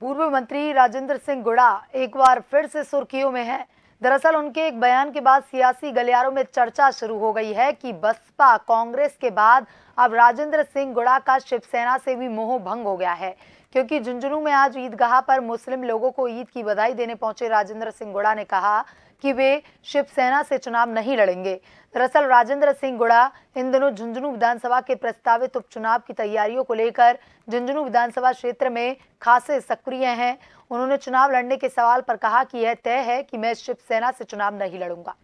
पूर्व मंत्री राजेंद्र सिंह गुड़ा एक बार फिर से सुर्खियों में है दरअसल उनके एक बयान के बाद सियासी गलियारों में चर्चा शुरू हो गई है कि बसपा कांग्रेस के बाद अब राजेंद्र सिंह गुड़ा का शिवसेना से भी मोह भंग हो गया है क्योंकि झुंझुनू में आज ईदगाह पर मुस्लिम लोगों को ईद की बधाई देने पहुंचे राजेंद्र सिंह गुड़ा ने कहा कि वे शिवसेना से चुनाव नहीं लड़ेंगे दरअसल राजेंद्र सिंह गुड़ा इन दिनों झुंझुनू विधानसभा के प्रस्तावित उपचुनाव की तैयारियों को लेकर झुंझुनू विधानसभा क्षेत्र में खासे सक्रिय हैं उन्होंने चुनाव लड़ने के सवाल पर कहा कि यह तय है कि मैं शिवसेना से चुनाव नहीं लड़ूंगा